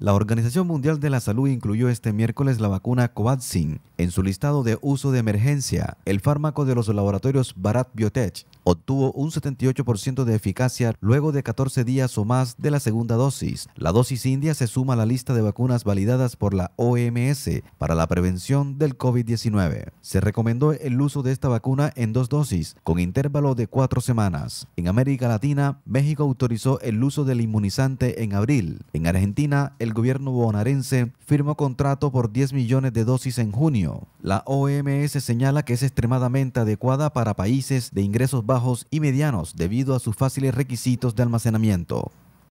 La Organización Mundial de la Salud incluyó este miércoles la vacuna Covaxin en su listado de uso de emergencia, el fármaco de los laboratorios Barat Biotech obtuvo un 78% de eficacia luego de 14 días o más de la segunda dosis. La dosis india se suma a la lista de vacunas validadas por la OMS para la prevención del COVID-19. Se recomendó el uso de esta vacuna en dos dosis, con intervalo de cuatro semanas. En América Latina, México autorizó el uso del inmunizante en abril. En Argentina, el gobierno bonaerense firmó contrato por 10 millones de dosis en junio la OMS señala que es extremadamente adecuada para países de ingresos bajos y medianos debido a sus fáciles requisitos de almacenamiento.